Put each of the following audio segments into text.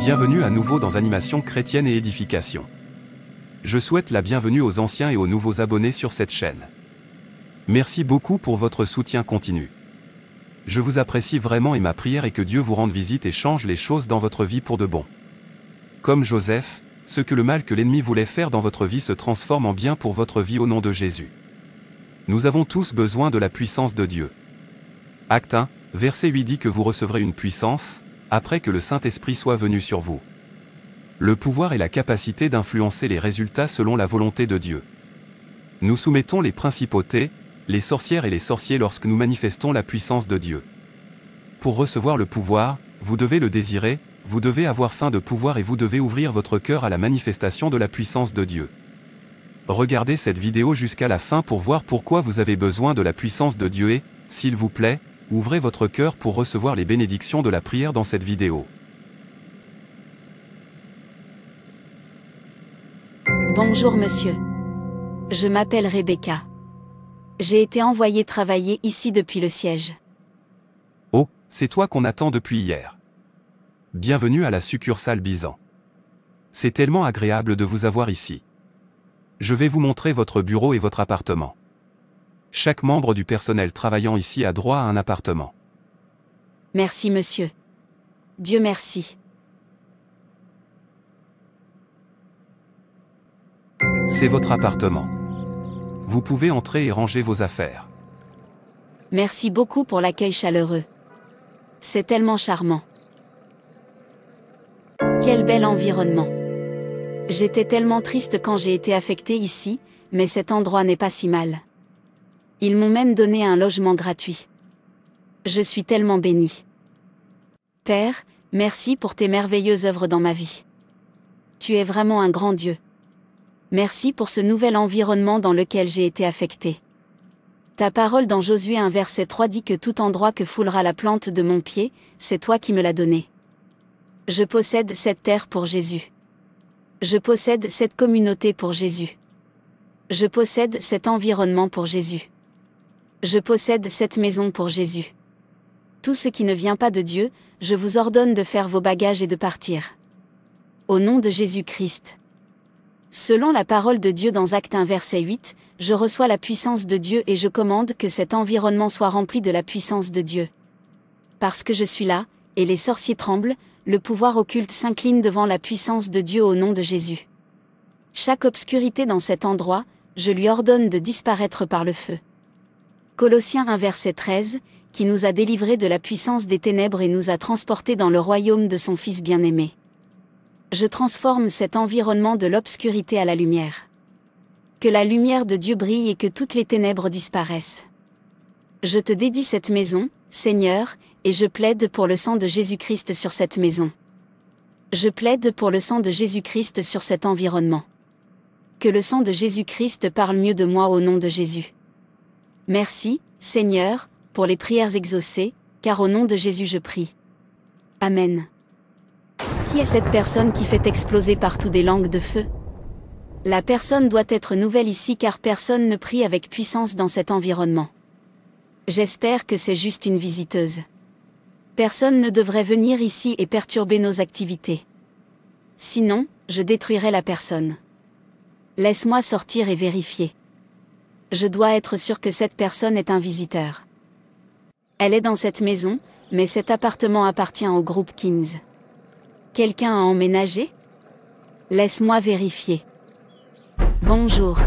Bienvenue à nouveau dans Animation chrétienne et édification. Je souhaite la bienvenue aux anciens et aux nouveaux abonnés sur cette chaîne. Merci beaucoup pour votre soutien continu. Je vous apprécie vraiment et ma prière est que Dieu vous rende visite et change les choses dans votre vie pour de bon. Comme Joseph, ce que le mal que l'ennemi voulait faire dans votre vie se transforme en bien pour votre vie au nom de Jésus. Nous avons tous besoin de la puissance de Dieu. Acte 1, verset 8 dit que vous recevrez une puissance, après que le Saint-Esprit soit venu sur vous. Le pouvoir est la capacité d'influencer les résultats selon la volonté de Dieu. Nous soumettons les principautés, les sorcières et les sorciers lorsque nous manifestons la puissance de Dieu. Pour recevoir le pouvoir, vous devez le désirer, vous devez avoir faim de pouvoir et vous devez ouvrir votre cœur à la manifestation de la puissance de Dieu. Regardez cette vidéo jusqu'à la fin pour voir pourquoi vous avez besoin de la puissance de Dieu et, s'il vous plaît, Ouvrez votre cœur pour recevoir les bénédictions de la prière dans cette vidéo. Bonjour monsieur. Je m'appelle Rebecca. J'ai été envoyée travailler ici depuis le siège. Oh, c'est toi qu'on attend depuis hier. Bienvenue à la succursale Bizan. C'est tellement agréable de vous avoir ici. Je vais vous montrer votre bureau et votre appartement. Chaque membre du personnel travaillant ici a droit à un appartement. Merci monsieur. Dieu merci. C'est votre appartement. Vous pouvez entrer et ranger vos affaires. Merci beaucoup pour l'accueil chaleureux. C'est tellement charmant. Quel bel environnement. J'étais tellement triste quand j'ai été affectée ici, mais cet endroit n'est pas si mal. Ils m'ont même donné un logement gratuit. Je suis tellement béni. Père, merci pour tes merveilleuses œuvres dans ma vie. Tu es vraiment un grand Dieu. Merci pour ce nouvel environnement dans lequel j'ai été affecté. Ta parole dans Josué 1 verset 3 dit que tout endroit que foulera la plante de mon pied, c'est toi qui me l'as donné. Je possède cette terre pour Jésus. Je possède cette communauté pour Jésus. Je possède cet environnement pour Jésus. Je possède cette maison pour Jésus. Tout ce qui ne vient pas de Dieu, je vous ordonne de faire vos bagages et de partir. Au nom de Jésus-Christ. Selon la parole de Dieu dans Acte 1 verset 8, je reçois la puissance de Dieu et je commande que cet environnement soit rempli de la puissance de Dieu. Parce que je suis là, et les sorciers tremblent, le pouvoir occulte s'incline devant la puissance de Dieu au nom de Jésus. Chaque obscurité dans cet endroit, je lui ordonne de disparaître par le feu. Colossiens 1 verset 13, qui nous a délivrés de la puissance des ténèbres et nous a transportés dans le royaume de son Fils bien-aimé. Je transforme cet environnement de l'obscurité à la lumière. Que la lumière de Dieu brille et que toutes les ténèbres disparaissent. Je te dédie cette maison, Seigneur, et je plaide pour le sang de Jésus-Christ sur cette maison. Je plaide pour le sang de Jésus-Christ sur cet environnement. Que le sang de Jésus-Christ parle mieux de moi au nom de Jésus. Merci, Seigneur, pour les prières exaucées, car au nom de Jésus je prie. Amen. Qui est cette personne qui fait exploser partout des langues de feu La personne doit être nouvelle ici car personne ne prie avec puissance dans cet environnement. J'espère que c'est juste une visiteuse. Personne ne devrait venir ici et perturber nos activités. Sinon, je détruirai la personne. Laisse-moi sortir et vérifier je dois être sûr que cette personne est un visiteur. Elle est dans cette maison, mais cet appartement appartient au groupe Kings. Quelqu'un a emménagé Laisse-moi vérifier. Bonjour.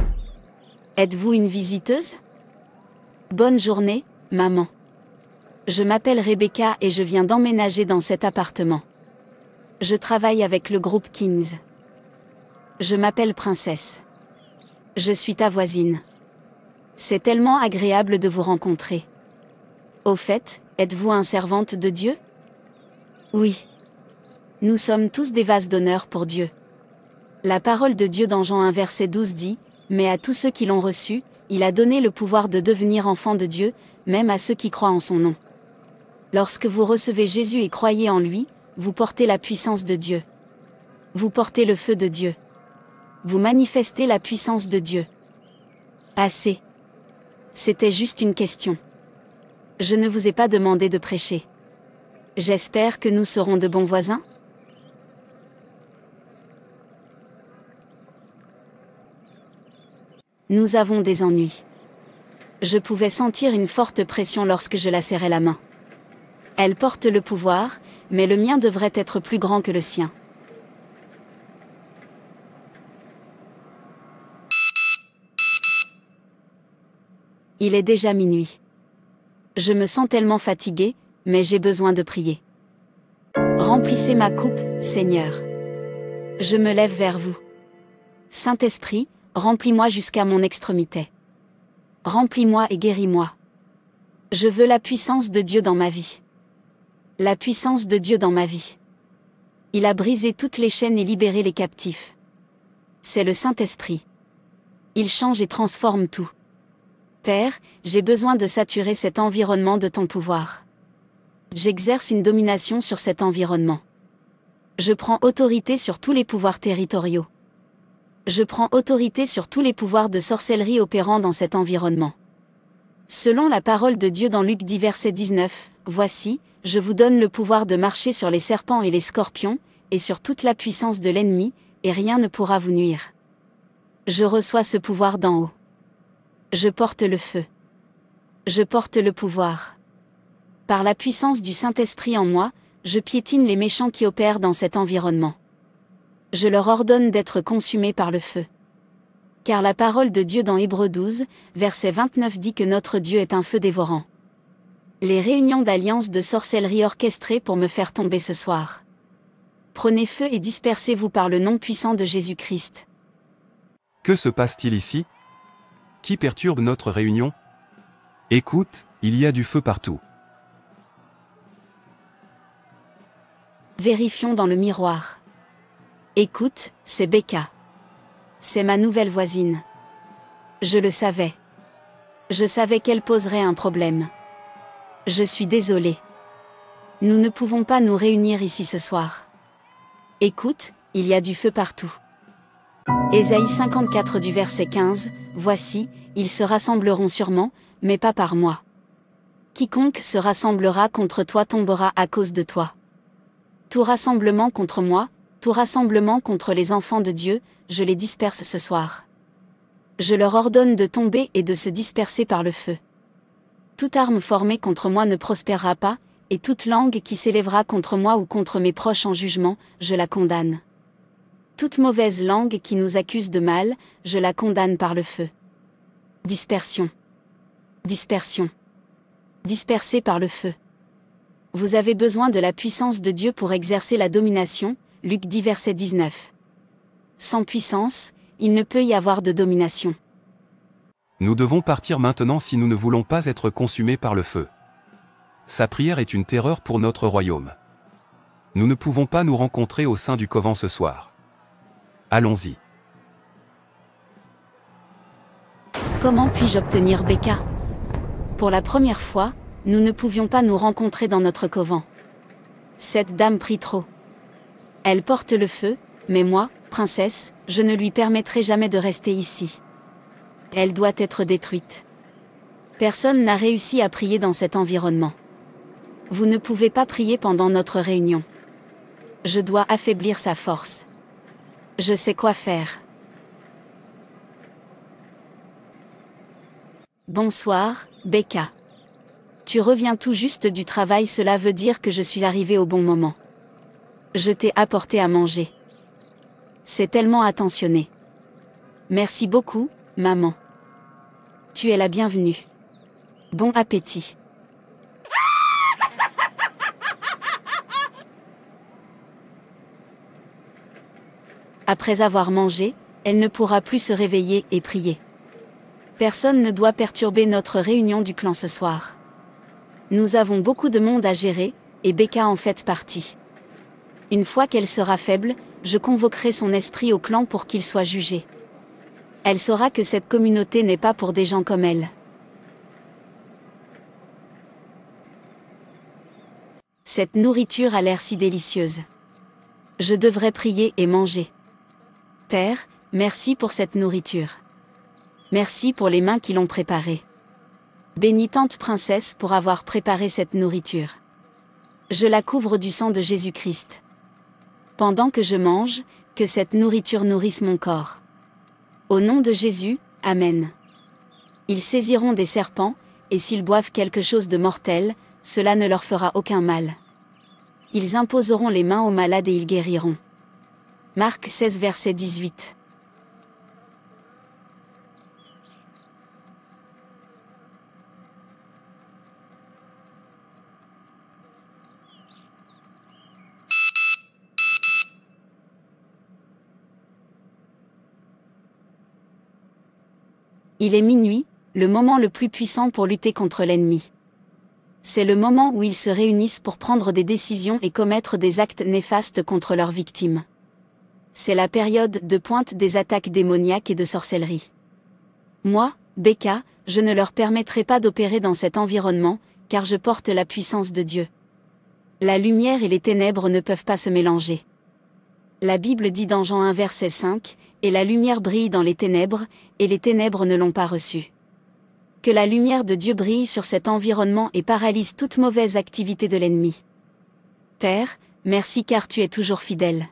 Êtes-vous une visiteuse Bonne journée, maman. Je m'appelle Rebecca et je viens d'emménager dans cet appartement. Je travaille avec le groupe Kings. Je m'appelle Princesse. Je suis ta voisine. C'est tellement agréable de vous rencontrer. Au fait, êtes-vous un servante de Dieu Oui. Nous sommes tous des vases d'honneur pour Dieu. La parole de Dieu dans Jean 1 verset 12 dit, Mais à tous ceux qui l'ont reçu, il a donné le pouvoir de devenir enfants de Dieu, même à ceux qui croient en son nom. Lorsque vous recevez Jésus et croyez en lui, vous portez la puissance de Dieu. Vous portez le feu de Dieu. Vous manifestez la puissance de Dieu. Assez. C'était juste une question. Je ne vous ai pas demandé de prêcher. J'espère que nous serons de bons voisins Nous avons des ennuis. Je pouvais sentir une forte pression lorsque je la serrais la main. Elle porte le pouvoir, mais le mien devrait être plus grand que le sien. Il est déjà minuit. Je me sens tellement fatiguée, mais j'ai besoin de prier. Remplissez ma coupe, Seigneur. Je me lève vers vous. Saint-Esprit, remplis-moi jusqu'à mon extrémité. Remplis-moi et guéris-moi. Je veux la puissance de Dieu dans ma vie. La puissance de Dieu dans ma vie. Il a brisé toutes les chaînes et libéré les captifs. C'est le Saint-Esprit. Il change et transforme tout. Père, j'ai besoin de saturer cet environnement de ton pouvoir. J'exerce une domination sur cet environnement. Je prends autorité sur tous les pouvoirs territoriaux. Je prends autorité sur tous les pouvoirs de sorcellerie opérant dans cet environnement. Selon la parole de Dieu dans Luc 10 verset 19, Voici, je vous donne le pouvoir de marcher sur les serpents et les scorpions, et sur toute la puissance de l'ennemi, et rien ne pourra vous nuire. Je reçois ce pouvoir d'en haut. Je porte le feu. Je porte le pouvoir. Par la puissance du Saint-Esprit en moi, je piétine les méchants qui opèrent dans cet environnement. Je leur ordonne d'être consumés par le feu. Car la parole de Dieu dans Hébreu 12, verset 29 dit que notre Dieu est un feu dévorant. Les réunions d'alliance de sorcellerie orchestrées pour me faire tomber ce soir. Prenez feu et dispersez-vous par le nom puissant de Jésus-Christ. Que se passe-t-il ici qui perturbe notre réunion Écoute, il y a du feu partout. Vérifions dans le miroir. Écoute, c'est Becca. C'est ma nouvelle voisine. Je le savais. Je savais qu'elle poserait un problème. Je suis désolée. Nous ne pouvons pas nous réunir ici ce soir. Écoute, il y a du feu partout. Ésaïe 54 du verset 15, Voici, ils se rassembleront sûrement, mais pas par moi. Quiconque se rassemblera contre toi tombera à cause de toi. Tout rassemblement contre moi, tout rassemblement contre les enfants de Dieu, je les disperse ce soir. Je leur ordonne de tomber et de se disperser par le feu. Toute arme formée contre moi ne prospérera pas, et toute langue qui s'élèvera contre moi ou contre mes proches en jugement, je la condamne. Toute mauvaise langue qui nous accuse de mal, je la condamne par le feu. Dispersion. Dispersion. dispersé par le feu. Vous avez besoin de la puissance de Dieu pour exercer la domination, Luc 10 verset 19. Sans puissance, il ne peut y avoir de domination. Nous devons partir maintenant si nous ne voulons pas être consumés par le feu. Sa prière est une terreur pour notre royaume. Nous ne pouvons pas nous rencontrer au sein du covent ce soir. Allons-y. Comment puis-je obtenir Becca Pour la première fois, nous ne pouvions pas nous rencontrer dans notre covent. Cette dame prie trop. Elle porte le feu, mais moi, princesse, je ne lui permettrai jamais de rester ici. Elle doit être détruite. Personne n'a réussi à prier dans cet environnement. Vous ne pouvez pas prier pendant notre réunion. Je dois affaiblir sa force. Je sais quoi faire. Bonsoir, Becca. Tu reviens tout juste du travail, cela veut dire que je suis arrivée au bon moment. Je t'ai apporté à manger. C'est tellement attentionné. Merci beaucoup, maman. Tu es la bienvenue. Bon appétit. après avoir mangé, elle ne pourra plus se réveiller et prier. Personne ne doit perturber notre réunion du clan ce soir. Nous avons beaucoup de monde à gérer, et Becca en fait partie. Une fois qu'elle sera faible, je convoquerai son esprit au clan pour qu'il soit jugé. Elle saura que cette communauté n'est pas pour des gens comme elle. Cette nourriture a l'air si délicieuse. Je devrais prier et manger. Père, merci pour cette nourriture. Merci pour les mains qui l'ont préparée. Bénitante princesse pour avoir préparé cette nourriture. Je la couvre du sang de Jésus-Christ. Pendant que je mange, que cette nourriture nourrisse mon corps. Au nom de Jésus, Amen. Ils saisiront des serpents, et s'ils boivent quelque chose de mortel, cela ne leur fera aucun mal. Ils imposeront les mains aux malades et ils guériront. Marc 16 verset 18. Il est minuit, le moment le plus puissant pour lutter contre l'ennemi. C'est le moment où ils se réunissent pour prendre des décisions et commettre des actes néfastes contre leurs victimes c'est la période de pointe des attaques démoniaques et de sorcellerie. Moi, Becca, je ne leur permettrai pas d'opérer dans cet environnement, car je porte la puissance de Dieu. La lumière et les ténèbres ne peuvent pas se mélanger. La Bible dit dans Jean 1 verset 5, Et la lumière brille dans les ténèbres, et les ténèbres ne l'ont pas reçue. Que la lumière de Dieu brille sur cet environnement et paralyse toute mauvaise activité de l'ennemi. Père, merci car tu es toujours fidèle.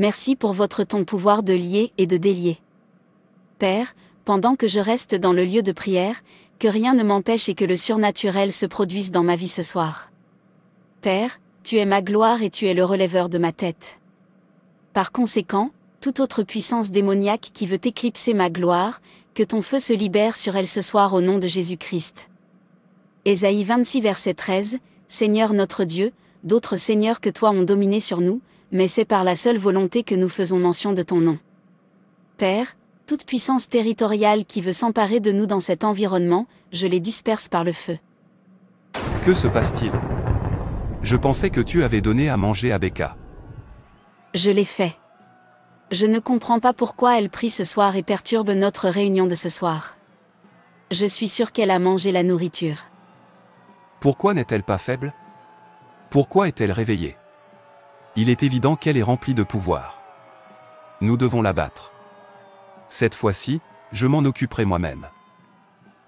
Merci pour votre ton pouvoir de lier et de délier. Père, pendant que je reste dans le lieu de prière, que rien ne m'empêche et que le surnaturel se produise dans ma vie ce soir. Père, tu es ma gloire et tu es le relèveur de ma tête. Par conséquent, toute autre puissance démoniaque qui veut éclipser ma gloire, que ton feu se libère sur elle ce soir au nom de Jésus-Christ. Ésaïe 26 verset 13, Seigneur notre Dieu, d'autres seigneurs que toi ont dominé sur nous, mais c'est par la seule volonté que nous faisons mention de ton nom. Père, toute puissance territoriale qui veut s'emparer de nous dans cet environnement, je les disperse par le feu. Que se passe-t-il Je pensais que tu avais donné à manger à Becca. Je l'ai fait. Je ne comprends pas pourquoi elle prie ce soir et perturbe notre réunion de ce soir. Je suis sûr qu'elle a mangé la nourriture. Pourquoi n'est-elle pas faible Pourquoi est-elle réveillée il est évident qu'elle est remplie de pouvoir. Nous devons la battre. Cette fois-ci, je m'en occuperai moi-même.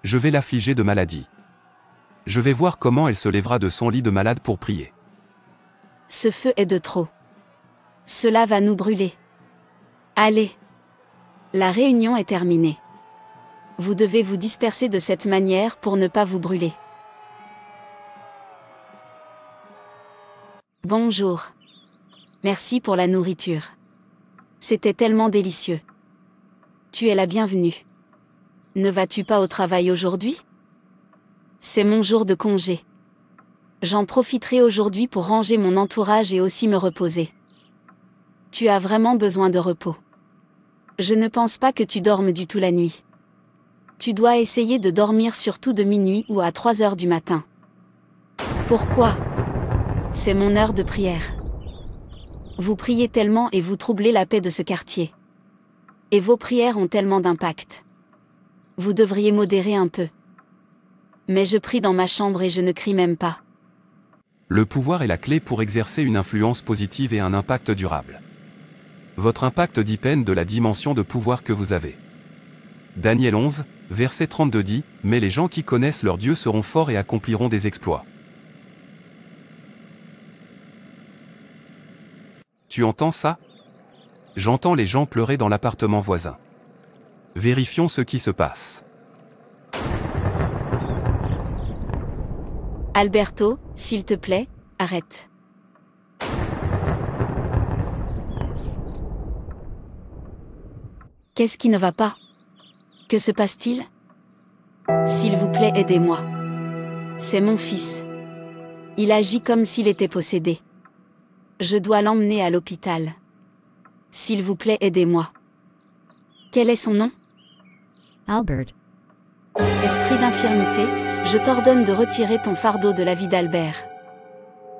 Je vais l'affliger de maladie. Je vais voir comment elle se lèvera de son lit de malade pour prier. Ce feu est de trop. Cela va nous brûler. Allez. La réunion est terminée. Vous devez vous disperser de cette manière pour ne pas vous brûler. Bonjour. Merci pour la nourriture. C'était tellement délicieux. Tu es la bienvenue. Ne vas-tu pas au travail aujourd'hui C'est mon jour de congé. J'en profiterai aujourd'hui pour ranger mon entourage et aussi me reposer. Tu as vraiment besoin de repos. Je ne pense pas que tu dormes du tout la nuit. Tu dois essayer de dormir surtout de minuit ou à 3 heures du matin. Pourquoi C'est mon heure de prière. Vous priez tellement et vous troublez la paix de ce quartier. Et vos prières ont tellement d'impact. Vous devriez modérer un peu. Mais je prie dans ma chambre et je ne crie même pas. Le pouvoir est la clé pour exercer une influence positive et un impact durable. Votre impact dépend de la dimension de pouvoir que vous avez. Daniel 11, verset 32 dit, Mais les gens qui connaissent leur Dieu seront forts et accompliront des exploits. Tu entends ça J'entends les gens pleurer dans l'appartement voisin. Vérifions ce qui se passe. Alberto, s'il te plaît, arrête. Qu'est-ce qui ne va pas Que se passe-t-il S'il vous plaît, aidez-moi. C'est mon fils. Il agit comme s'il était possédé. Je dois l'emmener à l'hôpital. S'il vous plaît, aidez-moi. Quel est son nom Albert. Esprit d'infirmité, je t'ordonne de retirer ton fardeau de la vie d'Albert.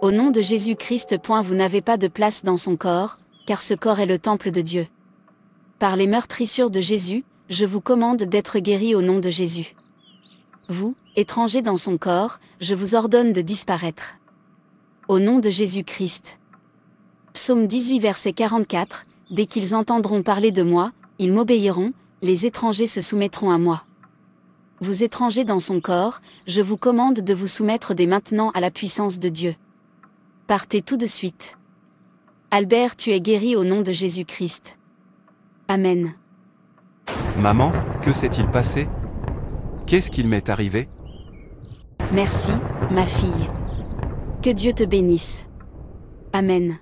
Au nom de Jésus-Christ, point vous n'avez pas de place dans son corps, car ce corps est le temple de Dieu. Par les meurtrissures de Jésus, je vous commande d'être guéri au nom de Jésus. Vous, étranger dans son corps, je vous ordonne de disparaître. Au nom de Jésus-Christ. Psaume 18 verset 44, Dès qu'ils entendront parler de moi, ils m'obéiront, les étrangers se soumettront à moi. Vous étrangers dans son corps, je vous commande de vous soumettre dès maintenant à la puissance de Dieu. Partez tout de suite. Albert, tu es guéri au nom de Jésus-Christ. Amen. Maman, que s'est-il passé Qu'est-ce qu'il m'est arrivé Merci, ma fille. Que Dieu te bénisse. Amen.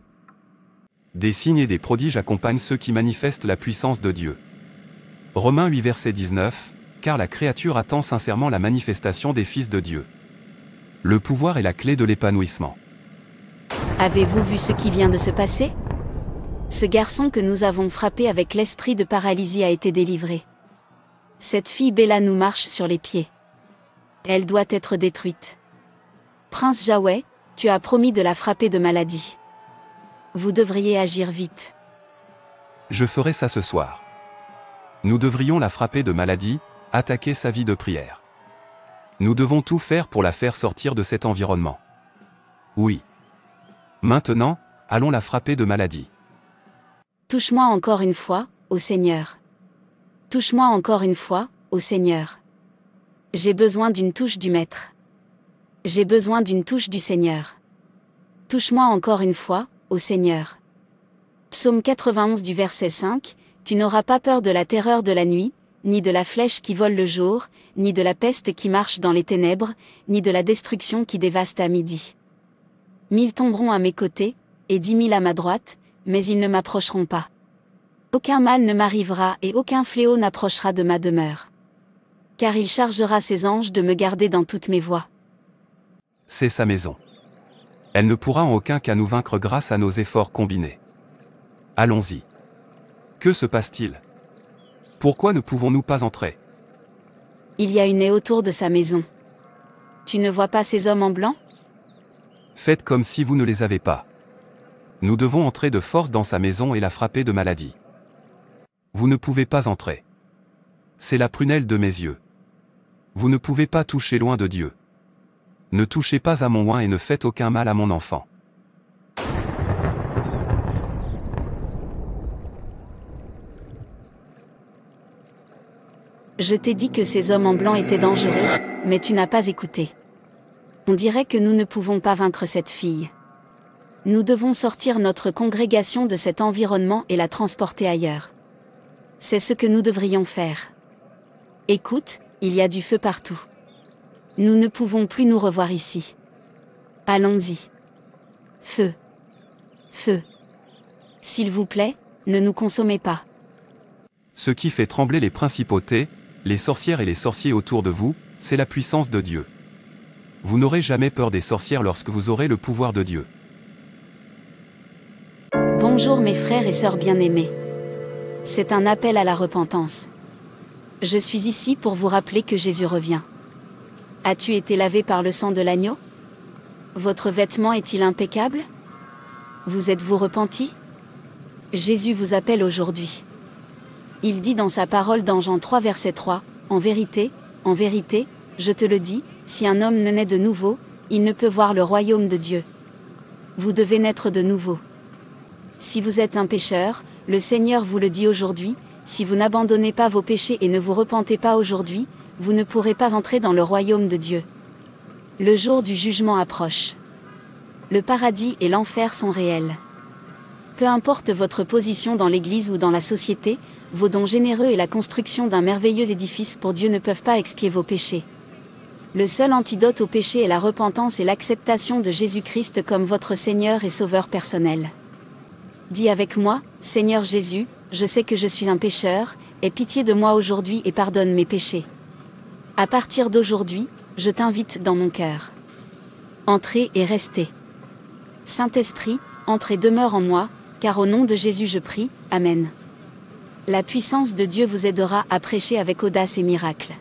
Des signes et des prodiges accompagnent ceux qui manifestent la puissance de Dieu. Romains 8 verset 19, car la créature attend sincèrement la manifestation des fils de Dieu. Le pouvoir est la clé de l'épanouissement. Avez-vous vu ce qui vient de se passer Ce garçon que nous avons frappé avec l'esprit de paralysie a été délivré. Cette fille Bella nous marche sur les pieds. Elle doit être détruite. Prince Jaouet, tu as promis de la frapper de maladie. Vous devriez agir vite. Je ferai ça ce soir. Nous devrions la frapper de maladie, attaquer sa vie de prière. Nous devons tout faire pour la faire sortir de cet environnement. Oui. Maintenant, allons la frapper de maladie. Touche-moi encore une fois, ô Seigneur. Touche-moi encore une fois, ô Seigneur. J'ai besoin d'une touche du Maître. J'ai besoin d'une touche du Seigneur. Touche-moi encore une fois, au Seigneur. Psaume 91 du verset 5, Tu n'auras pas peur de la terreur de la nuit, ni de la flèche qui vole le jour, ni de la peste qui marche dans les ténèbres, ni de la destruction qui dévaste à midi. Mille tomberont à mes côtés, et dix mille à ma droite, mais ils ne m'approcheront pas. Aucun mal ne m'arrivera et aucun fléau n'approchera de ma demeure. Car il chargera ses anges de me garder dans toutes mes voies. C'est sa maison. Elle ne pourra en aucun cas nous vaincre grâce à nos efforts combinés. Allons-y. Que se passe-t-il Pourquoi ne pouvons-nous pas entrer Il y a une haie autour de sa maison. Tu ne vois pas ces hommes en blanc Faites comme si vous ne les avez pas. Nous devons entrer de force dans sa maison et la frapper de maladie. Vous ne pouvez pas entrer. C'est la prunelle de mes yeux. Vous ne pouvez pas toucher loin de Dieu. Ne touchez pas à mon oin et ne faites aucun mal à mon enfant. Je t'ai dit que ces hommes en blanc étaient dangereux, mais tu n'as pas écouté. On dirait que nous ne pouvons pas vaincre cette fille. Nous devons sortir notre congrégation de cet environnement et la transporter ailleurs. C'est ce que nous devrions faire. Écoute, il y a du feu partout. Nous ne pouvons plus nous revoir ici. Allons-y. Feu. Feu. S'il vous plaît, ne nous consommez pas. Ce qui fait trembler les principautés, les sorcières et les sorciers autour de vous, c'est la puissance de Dieu. Vous n'aurez jamais peur des sorcières lorsque vous aurez le pouvoir de Dieu. Bonjour mes frères et sœurs bien-aimés. C'est un appel à la repentance. Je suis ici pour vous rappeler que Jésus revient. As-tu été lavé par le sang de l'agneau Votre vêtement est-il impeccable Vous êtes-vous repenti Jésus vous appelle aujourd'hui. Il dit dans sa parole dans Jean 3 verset 3, En vérité, en vérité, je te le dis, si un homme ne naît de nouveau, il ne peut voir le royaume de Dieu. Vous devez naître de nouveau. Si vous êtes un pécheur, le Seigneur vous le dit aujourd'hui, si vous n'abandonnez pas vos péchés et ne vous repentez pas aujourd'hui, vous ne pourrez pas entrer dans le royaume de Dieu. Le jour du jugement approche. Le paradis et l'enfer sont réels. Peu importe votre position dans l'Église ou dans la société, vos dons généreux et la construction d'un merveilleux édifice pour Dieu ne peuvent pas expier vos péchés. Le seul antidote au péché est la repentance et l'acceptation de Jésus-Christ comme votre Seigneur et Sauveur personnel. Dis avec moi, Seigneur Jésus, je sais que je suis un pécheur, aie pitié de moi aujourd'hui et pardonne mes péchés. À partir d'aujourd'hui, je t'invite dans mon cœur. Entrez et restez. Saint-Esprit, entrez demeure en moi, car au nom de Jésus je prie, Amen. La puissance de Dieu vous aidera à prêcher avec audace et miracle.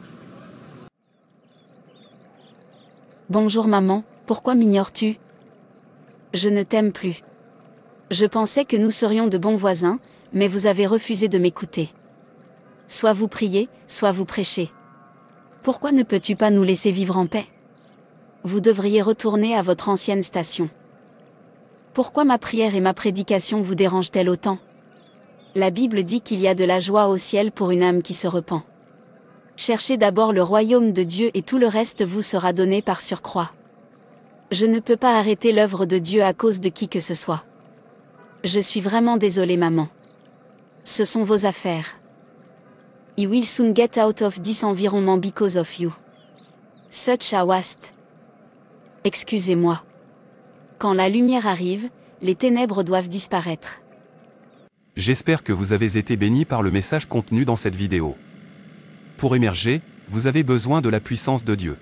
Bonjour maman, pourquoi m'ignores-tu Je ne t'aime plus. Je pensais que nous serions de bons voisins, mais vous avez refusé de m'écouter. Soit vous priez, soit vous prêchez. Pourquoi ne peux-tu pas nous laisser vivre en paix Vous devriez retourner à votre ancienne station. Pourquoi ma prière et ma prédication vous dérangent-elles autant La Bible dit qu'il y a de la joie au ciel pour une âme qui se repent. Cherchez d'abord le royaume de Dieu et tout le reste vous sera donné par surcroît. Je ne peux pas arrêter l'œuvre de Dieu à cause de qui que ce soit. Je suis vraiment désolée maman. Ce sont vos affaires. He will soon get out of this environment because of you. Such a waste. Excusez-moi. Quand la lumière arrive, les ténèbres doivent disparaître. J'espère que vous avez été béni par le message contenu dans cette vidéo. Pour émerger, vous avez besoin de la puissance de Dieu.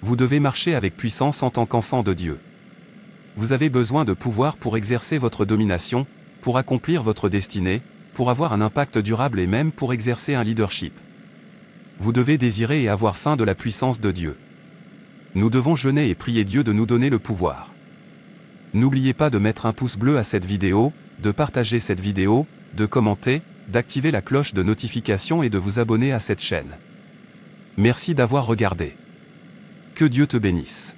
Vous devez marcher avec puissance en tant qu'enfant de Dieu. Vous avez besoin de pouvoir pour exercer votre domination, pour accomplir votre destinée, pour avoir un impact durable et même pour exercer un leadership. Vous devez désirer et avoir faim de la puissance de Dieu. Nous devons jeûner et prier Dieu de nous donner le pouvoir. N'oubliez pas de mettre un pouce bleu à cette vidéo, de partager cette vidéo, de commenter, d'activer la cloche de notification et de vous abonner à cette chaîne. Merci d'avoir regardé. Que Dieu te bénisse.